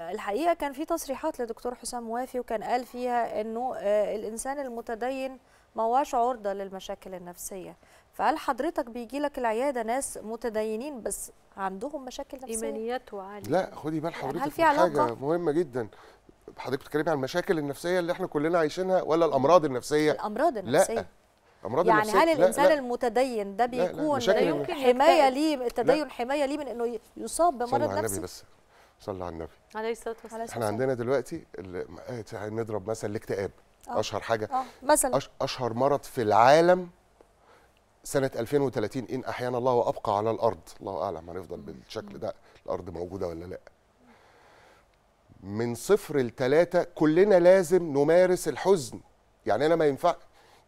الحقيقه كان في تصريحات لدكتور حسام وافي وكان قال فيها انه آه، الانسان المتدين ما هواش عرضه للمشاكل النفسيه فهل حضرتك بيجي لك العياده ناس متدينين بس عندهم مشاكل نفسيه ايمانياته عاليه لا خدي بال حضرتك هل في علاقه حاجه مهمه جدا حضرتك بتتكلمي عن المشاكل النفسيه اللي احنا كلنا عايشينها ولا الامراض النفسيه الامراض النفسيه لا امراض يعني النفسيه يعني هل الانسان لا لا. المتدين ده بيكون لا لا. يمكن حمايه ليه التدين حمايه ليه من انه يصاب بمرض نفسي بس صلى على النبي عليه الصلاه والسلام احنا عندنا دلوقتي آه، نضرب مثلا الاكتئاب آه. اشهر حاجه آه، مثلا أش... اشهر مرض في العالم سنه 2030 ان احيانا الله وابقى على الارض الله اعلم هنفضل بالشكل ده الارض موجوده ولا لا من صفر لتلاتة كلنا لازم نمارس الحزن يعني انا ما ينفع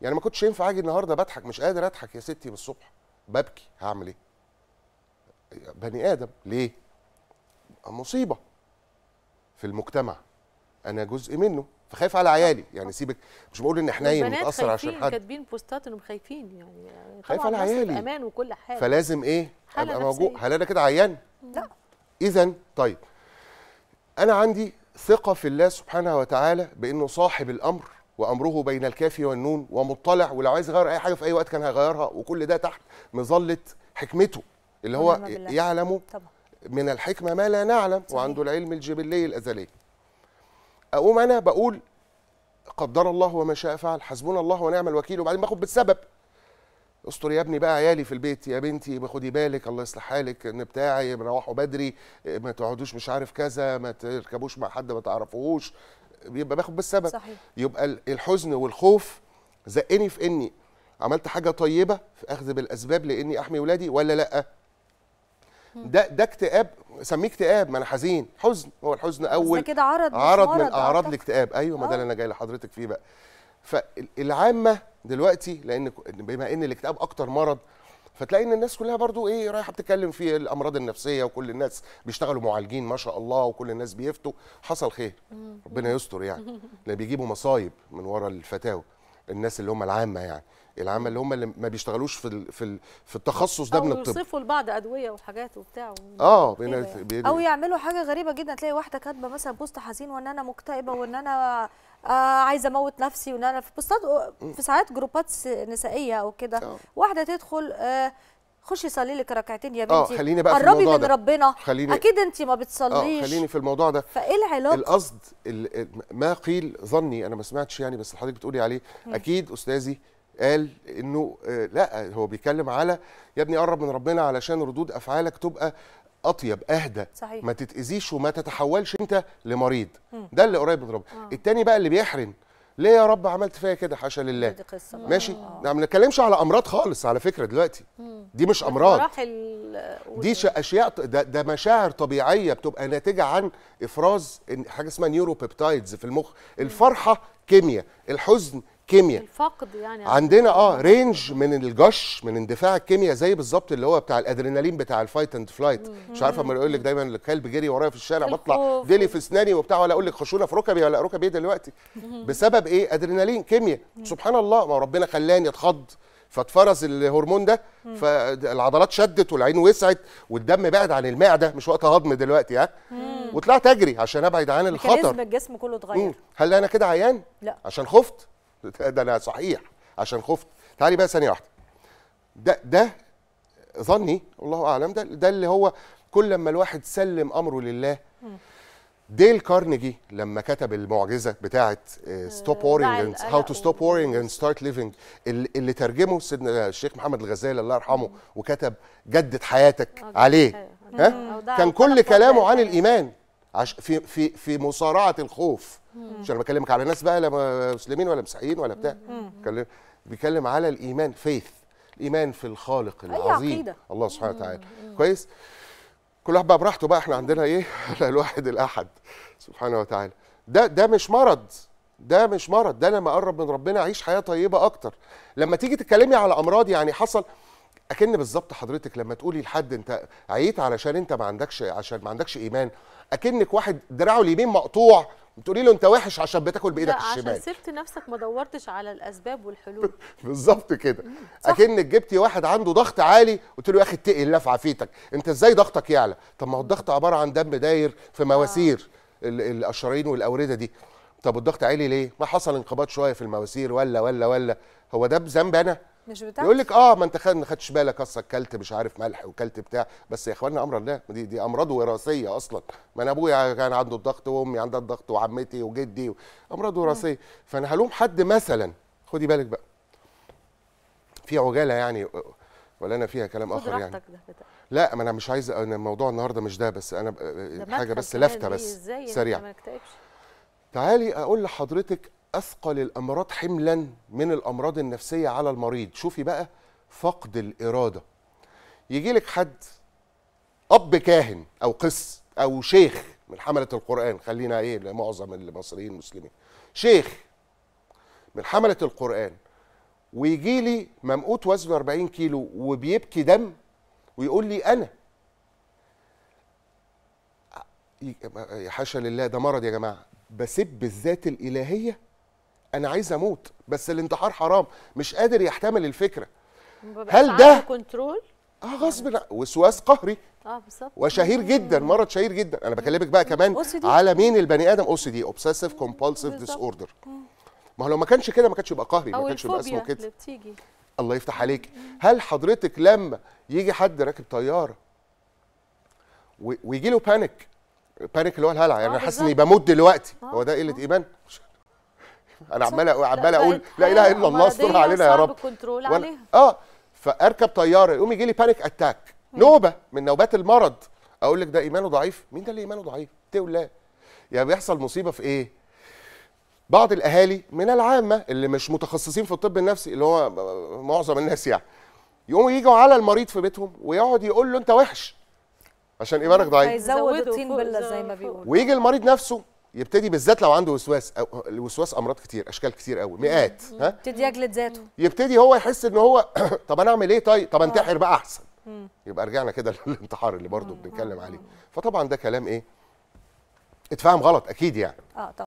يعني ما كنتش ينفع اجي النهارده بضحك مش قادر اضحك يا ستي من الصبح ببكي هعمل ايه بني ادم ليه مصيبه في المجتمع انا جزء منه فخايف على عيالي يعني سيبك مش بقول ان حنين متاثر عشان حد كاتبين بوستات انهم خايفين يعني خايف على عيالي امان وكل حاجه فلازم ايه ابقى موجود هل انا كده عيان لا اذا طيب انا عندي ثقه في الله سبحانه وتعالى بانه صاحب الامر وامره بين الكاف والنون ومطلع ولو عايز يغير اي حاجه في اي وقت كان هيغيرها وكل ده تحت مظله حكمته اللي هو يعلم طبعا. من الحكمة ما لا نعلم وعنده العلم الجبلي الأزلي أقوم أنا بقول قدر الله وما شاء فعل حسبنا الله ونعم الوكيل وبعدين باخد بالسبب استر يا ابني بقى عيالي في البيت يا بنتي خدي بالك الله يصلح حالك ان بتاعي روحوا بدري ما تقعدوش مش عارف كذا ما تركبوش مع حد ما تعرفوهوش يبقى باخد بالسبب صحيح. يبقى الحزن والخوف زقني في اني عملت حاجه طيبه في اخذ بالاسباب لاني احمي ولادي ولا لا ده ده اكتئاب سميه اكتئاب ما انا حزين حزن هو الحزن اول كده عرض عرض من اعراض الاكتئاب ايوه ما ده اللي آه. انا جاي لحضرتك فيه بقى فالعامه دلوقتي لان بما ان الاكتئاب اكتر مرض فتلاقي ان الناس كلها برضو ايه رايحه بتتكلم في الامراض النفسيه وكل الناس بيشتغلوا معالجين ما شاء الله وكل الناس بيفتوا حصل خير ربنا يستر يعني لا بيجيبوا مصايب من ورا الفتاوى الناس اللي هم العامه يعني العامه اللي هم اللي ما بيشتغلوش في الـ في الـ في التخصص ده من الطب يوصفوا لبعض ادويه وحاجات وبتاع اه يعني. او يعملوا حاجه غريبه جدا تلاقي واحده كاتبه مثلا بوست حزين وان انا مكتئبه وان انا آه عايزه اموت نفسي وان انا في بوستات في ساعات جروبات نسائيه او كده آه. واحده تدخل آه خشي صلي لك ركعتين يا آه، بنتي اه خليني بقى في الموضوع من ده. ربنا خليني اكيد انت ما بتصليش اه خليني في الموضوع ده فايه العلاقه القصد ما قيل ظني انا ما سمعتش يعني بس حضرتك بتقولي عليه اكيد استاذي قال انه آه، لا هو بيتكلم على يا ابني قرب من ربنا علشان ردود افعالك تبقى اطيب اهدى صحيح. ما تتاذيش وما تتحولش انت لمريض م. ده اللي قريب من ربنا آه. التاني بقى اللي بيحرم ليه يا رب عملت فيا كده حاشا لله دي قصة ماشي آه. نعم، ما بنتكلمش على امراض خالص على فكره دلوقتي دي مش امراض دي اشياء ده, ده مشاعر طبيعيه بتبقى ناتجه عن افراز حاجه اسمها نيوروبيبتايدز في المخ الفرحه كيمياء الحزن الكيمياء الفقد يعني عندنا اه رينج من الجش من اندفاع الكيمياء زي بالظبط اللي هو بتاع الادرينالين بتاع الفايت اند فلايت مش عارفه اما يقول لك دايما الكلب جري ورايا في الشارع بطلع ديلي في اسناني وبتاع ولا اقول لك خشونه في ركبي ولا ركبي إيه دلوقتي بسبب ايه ادرينالين كيمياء سبحان الله ما ربنا خلاني اتخض فاتفرز الهرمون ده فالعضلات شدت والعين وسعت والدم بعد عن المعده مش وقت هضم دلوقتي ها وطلعت اجري عشان ابعد عن الخطر الجسم كله اتغير هل انا كده عيان لا عشان خفت ده انا صحيح عشان خفت تعالي بقى ثانيه واحده ده ده ظني والله اعلم ده ده اللي هو كل لما الواحد سلم امره لله ديل كارنيجي لما كتب المعجزه بتاعه ستوب وورينج هاو تو ستوب وورينج اند ستارت ليفينج اللي ترجمه سيدنا الشيخ محمد الغزالي الله يرحمه وكتب جدد حياتك آه، عليه ها كان كل كلامه عن الايمان عش في في في مصارعه الخوف مش انا بكلمك على ناس بقى لا مسلمين ولا مسيحيين ولا بتاع بكلم بيتكلم على الايمان فيث الايمان في الخالق العظيم أي عقيدة. الله سبحانه وتعالى كويس كل واحد بقى براحته بقى احنا عندنا ايه الواحد الاحد سبحانه وتعالى ده ده مش مرض ده مش مرض ده لما اقرب من ربنا اعيش حياه طيبه اكتر لما تيجي تتكلمي على امراض يعني حصل اكن بالظبط حضرتك لما تقولي لحد انت عييت علشان انت ما عندكش عشان ما عندكش ايمان اكنك واحد دراعه اليمين مقطوع بتقولي له انت وحش عشان بتاكل بايدك الشمال عشان سبت نفسك ما دورتش على الاسباب والحلول بالظبط كده اكنك جبتي واحد عنده ضغط عالي قلت له يا اخي اتقي الله في عافيتك انت ازاي ضغطك يعلى طب ما هو الضغط عباره عن دم داير في آه. مواسير آه. والاورده دي طب الضغط عالي ليه ما حصل انقباض شويه في المواسير ولا ولا ولا هو ده بذنب انا مش بتاعتي يقول لك اه ما انت خد ما خدتش بالك اصلا كلت مش عارف ملح وكلت بتاع بس يا اخوانا امر الله دي دي امراض وراثيه اصلا ما انا ابويا كان عنده الضغط وامي عندها الضغط وعمتي وجدي امراض وراثيه فانا هلوم حد مثلا خدي بالك بقى في عجاله يعني ولا انا فيها كلام اخر يعني ده لا ما انا مش عايز انا الموضوع النهارده مش ده بس انا حاجه بس لافته يعني، بس يعني؟ سريعه تعالي اقول لحضرتك أثقل الأمراض حملا من الأمراض النفسية على المريض شوفي بقى فقد الإرادة يجي لك حد أب كاهن أو قس أو شيخ من حملة القرآن خلينا إيه لمعظم المصريين المسلمين شيخ من حملة القرآن ويجي لي ممقوت وزنه 40 كيلو وبيبكي دم ويقول لي أنا حاشا لله ده مرض يا جماعة بسب الذات الإلهية انا عايز اموت بس الانتحار حرام مش قادر يحتمل الفكره هل ده كنترول اه غصب وسواس قهري اه بالظبط وشهير جدا مرض شهير جدا انا بكلمك بقى كمان على مين البني ادم او سي دي اوبسيسيف كومبالسيف ديس اوردر ما هو لو ما كانش كده ما كانش يبقى قهري ما كانش يبقى اسمه كده بتيجي. الله يفتح عليك هل حضرتك لما يجي حد راكب طياره ويجي له بانيك بانيك اللي هو الهلع يعني آه، انا حاسس اني بموت دلوقتي آه، هو ده قله آه. ايمان انا عمال عمال اقول لا اله الا الله استرها علينا يا رب كنترول عليها اه فاركب طياره يقوم يجي لي بانيك اتاك نوبه من نوبات المرض اقول لك ده ايمانه ضعيف مين ده اللي ايمانه ضعيف تولى يعني بيحصل مصيبه في ايه بعض الاهالي من العامه اللي مش متخصصين في الطب النفسي اللي هو معظم الناس يعني يقوموا يجوا على المريض في بيتهم ويقعد يقول له انت وحش عشان ايمانك ضعيف هيزود الطين بالله زي ما بيقولوا ويجي المريض نفسه يبتدي بالذات لو عنده وسواس أو الوسواس امراض كتير اشكال كتير قوي مئات ها يبتدي يجلد ذاته يبتدي هو يحس ان هو طب انا اعمل ايه طيب طب آه. انتحر بقى احسن يبقى رجعنا كده للانتحار اللي برضه بنتكلم عليه فطبعا ده كلام ايه اتفهم غلط اكيد يعني اه